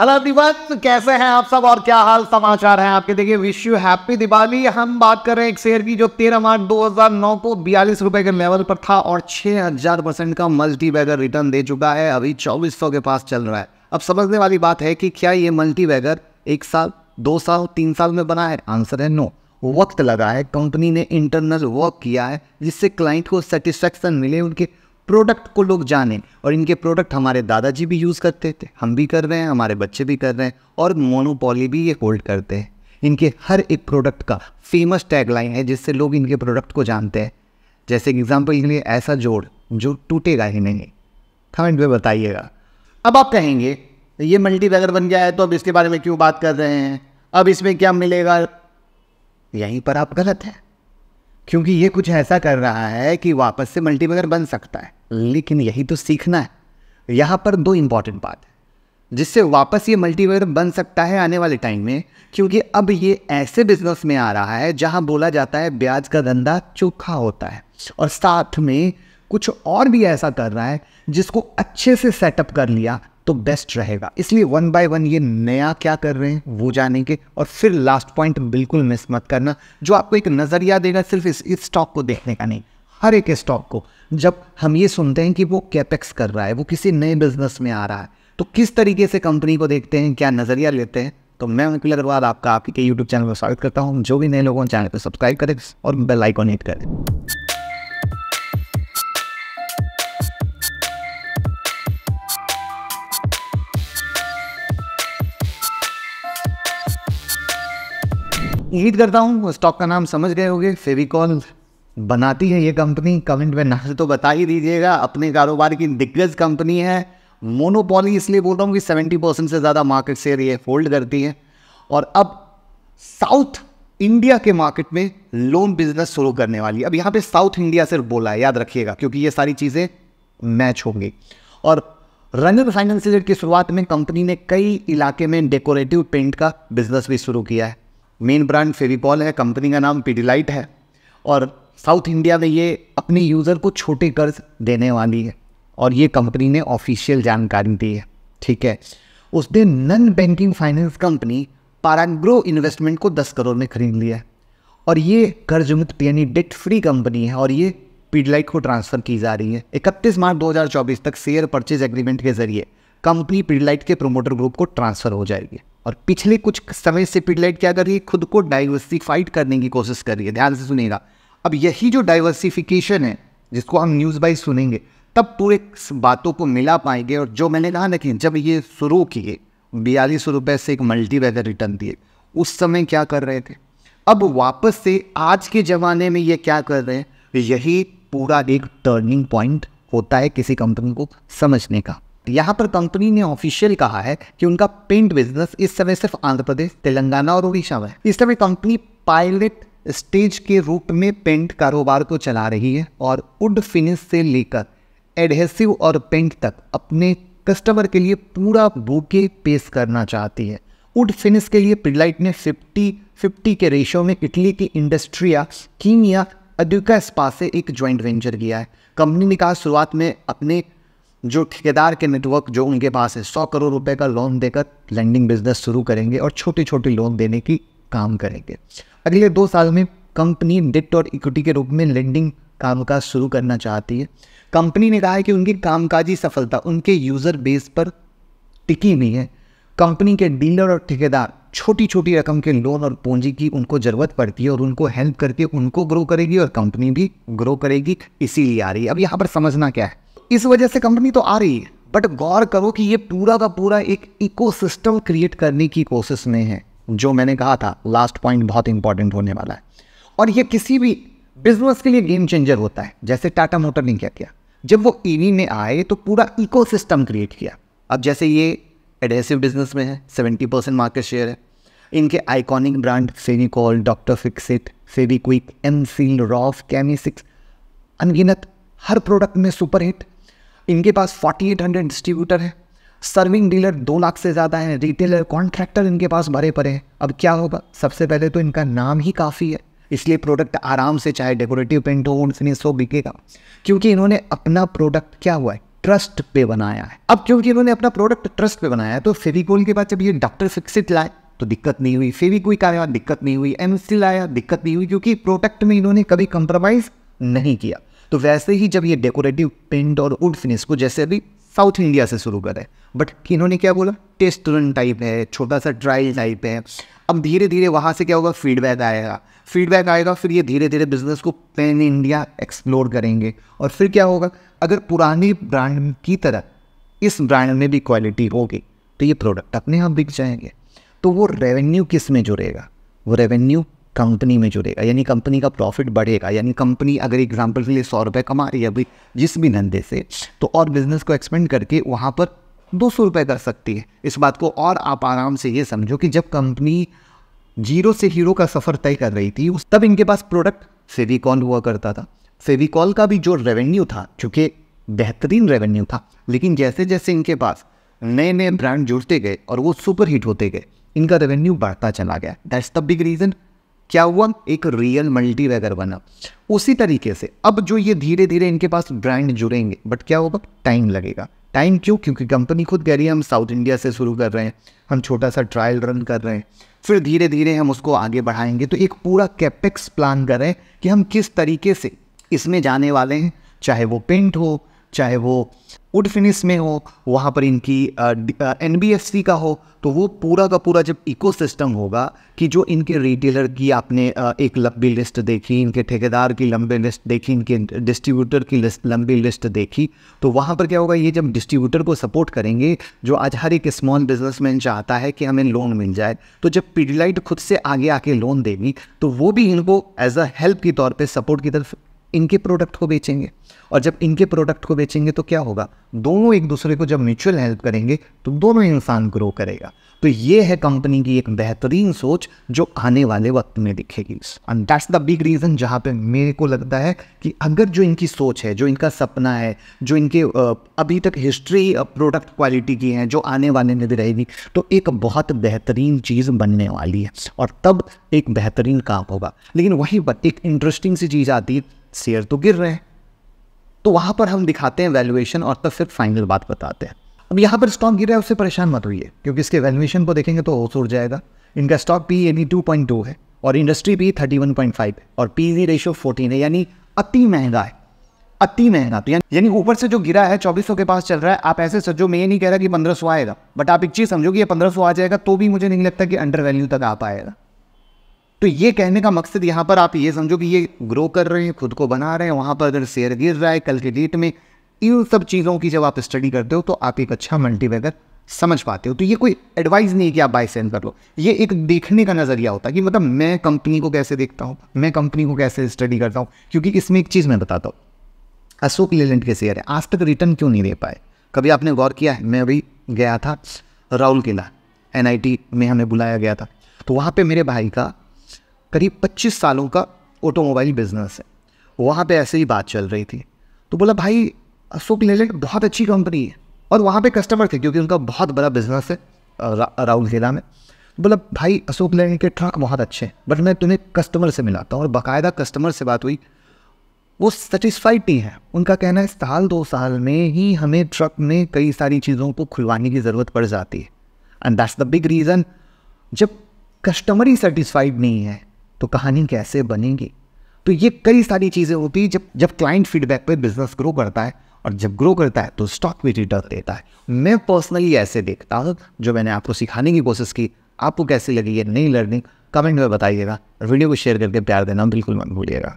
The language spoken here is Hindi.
हेलो दिवस कैसे हैं आप सब और क्या हाल समाचार हैं आपके देखिए विश यू हैप्पी दिवाली हम बात कर रहे हैं एक शेयर की जो तेरह मार्च 2009 को बयालीस रुपए के लेवल पर था और 6000 परसेंट का मल्टी बैगर रिटर्न दे चुका है अभी 2400 के पास चल रहा है अब समझने वाली बात है कि क्या ये मल्टी बैगर एक साल दो साल तीन साल में बना है आंसर है नो वक्त लगा है कंपनी ने इंटरनल वर्क किया है जिससे क्लाइंट को सेटिस्फेक्शन मिले उनके प्रोडक्ट को लोग जाने और इनके प्रोडक्ट हमारे दादाजी भी यूज़ करते थे हम भी कर रहे हैं हमारे बच्चे भी कर रहे हैं और मोनोपोली भी ये होल्ड करते हैं इनके हर एक प्रोडक्ट का फेमस टैगलाइन है जिससे लोग इनके प्रोडक्ट को जानते हैं जैसे एग्जाम्पल के लिए ऐसा जोड़ जो टूटेगा ही नहीं कमेंट में बताइएगा अब आप कहेंगे ये मल्टी बन गया है तो अब इसके बारे में क्यों बात कर रहे हैं अब इसमें क्या मिलेगा यहीं पर आप गलत हैं क्योंकि ये कुछ ऐसा कर रहा है कि वापस से मल्टीप्लेयर बन सकता है लेकिन यही तो सीखना है यहाँ पर दो इम्पॉर्टेंट बात है जिससे वापस ये मल्टीप्लेयर बन सकता है आने वाले टाइम में क्योंकि अब ये ऐसे बिजनेस में आ रहा है जहाँ बोला जाता है ब्याज का धंधा चोखा होता है और साथ में कुछ और भी ऐसा कर रहा है जिसको अच्छे से सेटअप कर लिया तो बेस्ट रहेगा इसलिए वन बाय वन ये नया क्या कर रहे हैं वो जानेंगे और फिर लास्ट पॉइंट बिल्कुल मिस मत करना जो आपको एक नज़रिया देगा सिर्फ इस स्टॉक को देखने का नहीं हर एक स्टॉक को जब हम ये सुनते हैं कि वो कैपेक्स कर रहा है वो किसी नए बिजनेस में आ रहा है तो किस तरीके से कंपनी को देखते हैं क्या नज़रिया लेते हैं तो मैं अनिकुल अग्रवाल आपका आपके यूट्यूब चैनल पर स्वागत करता हूँ जो भी नए लोगों चैनल पर सब्सक्राइब करें और बेल आइकॉन हिट करें उम्मीद करता हूँ स्टॉक का नाम समझ गए होंगे फेविकॉल बनाती है ये कंपनी कमेंट में नाम तो बता ही दीजिएगा अपने कारोबार की दिग्गज कंपनी है मोनोपॉली इसलिए बोल रहा हूँ कि सेवेंटी परसेंट से ज़्यादा मार्केट शेयर ये होल्ड करती है और अब साउथ इंडिया के मार्केट में लोन बिजनेस शुरू करने वाली है अब यहाँ पे साउथ इंडिया सिर्फ बोला है याद रखिएगा क्योंकि ये सारी चीज़ें मैच होंगी और रनर फाइनेंस की शुरुआत में कंपनी ने कई इलाके में डेकोरेटिव पेंट का बिजनेस भी शुरू किया है मेन ब्रांड फेविकॉल है कंपनी का नाम पिडिलाइट है और साउथ इंडिया में ये अपने यूज़र को छोटे कर्ज देने वाली है और ये कंपनी ने ऑफिशियल जानकारी दी है ठीक है उसने नन बैंकिंग फाइनेंस कंपनी पाराग्रो इन्वेस्टमेंट को दस करोड़ में खरीद लिया है और ये कर्ज मुक्त यानी डेट फ्री कंपनी है और ये पीडलाइट को ट्रांसफ़र की जा रही है इकतीस मार्च 2024 तक शेयर परचेज एग्रीमेंट के जरिए कंपनी पीडलाइट के प्रोमोटर ग्रुप को ट्रांसफ़र हो जाएगी और पिछले कुछ समय से पीडलाइट क्या कर रही है खुद को डाइवर्सिफाइड करने की कोशिश कर रही है ध्यान से सुनेगा अब यही जो डाइवर्सिफिकेशन है जिसको हम न्यूज़ बाई सुनेंगे तब पूरे बातों को मिला पाएंगे और जो मैंने कहा ना कि जब ये शुरू किए बयालीस रुपये से एक मल्टी वेदर रिटर्न दिए उस समय क्या कर रहे थे अब वापस से आज के ज़माने में ये क्या कर रहे हैं यही पूरा एक टर्निंग पॉइंट होता है किसी कंपनी को समझने का यहाँ पर कंपनी ने ऑफिशियल कहा है कि उनका पेंट बिजनेस इस समय सिर्फ आंध्र प्रदेश तेलंगाना और उड़ीसा में इस समय कंपनी पायलट स्टेज के रूप में पेंट कारोबार को चला रही है और उड फिनिश से लेकर एडहेसिव और पेंट तक अपने कस्टमर के लिए पूरा बूके पेश करना चाहती है उड फिनिश के लिए प्रिलाइट ने 50 50 के रेशो में इटली की इंडस्ट्रिया कीमिया अद्विका स्पा से एक ज्वाइंट वेंचर किया है कंपनी ने कहा शुरुआत में अपने जो ठेकेदार के नेटवर्क जो उनके पास है सौ करोड़ रुपए का लोन देकर लैंडिंग बिजनेस शुरू करेंगे और छोटी छोटी लोन देने की काम करेंगे अगले दो साल में कंपनी डेट और इक्विटी के रूप में लेंडिंग कामकाज शुरू करना चाहती है कंपनी ने कहा है कि उनकी कामकाजी सफलता उनके यूज़र बेस पर टिकी नहीं है कंपनी के डीलर और ठेकेदार छोटी छोटी रकम के लोन और पूंजी की उनको ज़रूरत पड़ती है और उनको हेल्प करके उनको ग्रो करेगी और कंपनी भी ग्रो करेगी इसीलिए आ रही है अब यहाँ पर समझना क्या है इस वजह से कंपनी तो आ रही है बट गौर करो कि ये पूरा का पूरा एक इकोसिस्टम क्रिएट करने की कोशिश में है जो मैंने कहा था लास्ट पॉइंट बहुत इंपॉर्टेंट होने वाला है और ये किसी भी बिजनेस के लिए गेम चेंजर होता है जैसे टाटा मोटर ने क्या किया जब वो ईवी में आए तो पूरा इकोसिस्टम क्रिएट किया अब जैसे ये एडेसिव बिजनेस में है सेवेंटी परसेंट मार्केट शेयर है इनके iconic brand Fevicol doctor Fixit Fevikwik M Seal Roff कैमिसिक्स अनगिनत हर प्रोडक्ट में सुपरहिट इनके पास 4800 डिस्ट्रीब्यूटर है सर्विंग डीलर दो लाख से ज़्यादा है रिटेलर कॉन्ट्रैक्टर इनके पास भरे पड़े हैं अब क्या होगा सबसे पहले तो इनका नाम ही काफ़ी है इसलिए प्रोडक्ट आराम से चाहे डेकोरेटिव पेंट हो फिनिश हो बिकेगा क्योंकि इन्होंने अपना प्रोडक्ट क्या हुआ है ट्रस्ट पे बनाया है अब क्योंकि इन्होंने अपना प्रोडक्ट ट्रस्ट पे बनाया है तो फेविकोल के बाद जब ये डॉक्टर फिक्सिट लाए तो दिक्कत नहीं हुई का आया दिक्कत नहीं हुई एम लाया दिक्कत नहीं हुई क्योंकि प्रोडक्ट में इन्होंने कभी कंप्रोमाइज़ नहीं किया तो वैसे ही जब ये डेकोरेटिव पेंट और वुड फिनिश को जैसे अभी साउथ इंडिया से शुरू करें बट इन्होंने क्या बोला टेस्ट रन टाइप है छोटा सा ट्रायल टाइप है अब धीरे धीरे वहाँ से क्या होगा फीडबैक आएगा फीडबैक आएगा फिर ये धीरे धीरे बिजनेस को पैन इंडिया एक्सप्लोर करेंगे और फिर क्या होगा अगर पुरानी ब्रांड की तरह इस ब्रांड में भी क्वालिटी होगी तो ये प्रोडक्ट अपने आप हाँ बिक जाएंगे तो वो रेवेन्यू किस में जुड़ेगा वो रेवेन्यू कंपनी में जुड़ेगा यानी कंपनी का प्रॉफिट बढ़ेगा यानी कंपनी अगर एग्जाम्पल के लिए सौ रुपये कमा रही है अभी जिस भी धंधे से तो और बिज़नेस को एक्सपेंड करके वहाँ पर दो सौ रुपये कर सकती है इस बात को और आप आराम से ये समझो कि जब कंपनी जीरो से हीरो का सफ़र तय कर रही थी उस तब इनके पास प्रोडक्ट फेविकॉल हुआ करता था फेविकॉल का भी जो रेवेन्यू था चूँकि बेहतरीन रेवेन्यू था लेकिन जैसे जैसे इनके पास नए नए ब्रांड जुड़ते गए और वो सुपर हिट होते गए इनका रेवेन्यू बढ़ता चला गया दैट्स द बिग रीज़न क्या हुआ एक रियल मल्टी वेगर बना उसी तरीके से अब जो ये धीरे धीरे इनके पास ब्रांड जुड़ेंगे बट क्या होगा टाइम लगेगा टाइम क्यों क्योंकि कंपनी खुद कह रही है हम साउथ इंडिया से शुरू कर रहे हैं हम छोटा सा ट्रायल रन कर रहे हैं फिर धीरे धीरे हम उसको आगे बढ़ाएंगे तो एक पूरा कैपेक्स प्लान कर रहे हैं कि हम किस तरीके से इसमें जाने वाले हैं चाहे वो पेंट हो चाहे वो वुड फिनिश में हो वहाँ पर इनकी एन का हो तो वो पूरा का पूरा जब इकोसिस्टम होगा कि जो इनके रिटेलर की आपने एक लंबी लिस्ट देखी इनके ठेकेदार की लंबी लिस्ट देखी इनके डिस्ट्रीब्यूटर की लिस्ट लंबी लिस्ट देखी तो वहाँ पर क्या होगा ये जब डिस्ट्रीब्यूटर को सपोर्ट करेंगे जो आज हर एक स्मॉल बिजनेसमैन चाहता है कि हमें लोन मिल जाए तो जब पीडीलाइट खुद से आगे आके लोन देगी तो वो भी इनको एज अ हेल्प के तौर पर सपोर्ट की तरफ इनके प्रोडक्ट को बेचेंगे और जब इनके प्रोडक्ट को बेचेंगे तो क्या होगा दोनों एक दूसरे को जब म्यूचुअल हेल्प करेंगे तो दोनों इंसान ग्रो करेगा तो ये है कंपनी की एक बेहतरीन सोच जो आने वाले वक्त में दिखेगी and that's the big reason जहाँ पे मेरे को लगता है कि अगर जो इनकी सोच है जो इनका सपना है जो इनके अभी तक हिस्ट्री प्रोडक्ट क्वालिटी की है जो आने वाले में भी रहेगी तो एक बहुत बेहतरीन चीज़ बनने वाली है और तब एक बेहतरीन काम होगा लेकिन वहीं पर एक इंटरेस्टिंग सी चीज़ आती है शेयर तो गिर रहे हैं तो वहां पर हम दिखाते हैं वैल्यूएशन और तब सिर्फ फाइनल बात बताते हैं अब यहां पर स्टॉक गिर रहा है उससे परेशान मत होइए क्योंकि इसके वैल्यूएशन को देखेंगे तो होश उड़ जाएगा इनका स्टॉक पी यानी टू पॉइंट टू है और industry P thirty one point five है और पी जी रेशियो फोर्टीन है यानी अति महंगा है अति महंगा तो यानी ऊपर से जो गिरा है चौबीस के पास चल रहा है आप ऐसे सजो मैं ये नहीं कह रहा कि पंद्रह आएगा बट आप एक चीज़ समझो कि ये पंद्रह आ जाएगा तो भी मुझे नहीं लगता कि अंडर वैल्यू तक आ पाएगा तो ये कहने का मकसद यहाँ पर आप ये समझो कि ये ग्रो कर रहे हैं खुद को बना रहे हैं वहाँ पर अगर शेयर गिर रहा है कल के डेट में इन सब चीज़ों की जब आप स्टडी करते हो तो आप एक अच्छा मल्टीवेगर समझ पाते हो तो ये कोई एडवाइस नहीं है कि आप बाई सेंड कर लो ये एक देखने का नज़रिया होता है कि मतलब मैं कंपनी को कैसे देखता हूँ मैं कंपनी को कैसे स्टडी करता हूँ क्योंकि इसमें एक चीज़ मैं बताता हूँ अशोक लेलेंट के शेयर है आज तक रिटर्न क्यों नहीं दे पाए कभी आपने गौर किया है मैं अभी गया था राहुल किला एन में हमें बुलाया गया था तो वहाँ पर मेरे भाई का करीब 25 सालों का ऑटोमोबाइल बिजनेस है वहाँ पे ऐसे ही बात चल रही थी तो बोला भाई अशोक लेलैंड बहुत अच्छी कंपनी है और वहाँ पे कस्टमर थे क्योंकि उनका बहुत बड़ा बिजनेस है राउरकेला में बोला भाई अशोक लेलैंड के ट्रक बहुत अच्छे हैं बट मैं तुम्हें कस्टमर से मिलाता हूँ और बाकायदा कस्टमर से बात हुई वो सेटिस्फाइड नहीं है उनका कहना है साल दो साल में ही हमें ट्रक में कई सारी चीज़ों को खुलवाने की ज़रूरत पड़ जाती है and that's the big reason जब कस्टमर ही सेटिस्फाइड नहीं है तो कहानी कैसे बनेगी तो ये कई सारी चीज़ें होती जब जब क्लाइंट फीडबैक पर बिजनेस ग्रो करता है और जब ग्रो करता है तो स्टॉक भी रिटर्न देता है मैं पर्सनली ऐसे देखता हूँ जो मैंने आपको सिखाने की कोशिश की आपको कैसी लगी ये नई लर्निंग कमेंट में बताइएगा वीडियो को शेयर करके प्यार देना बिल्कुल मत भूलिएगा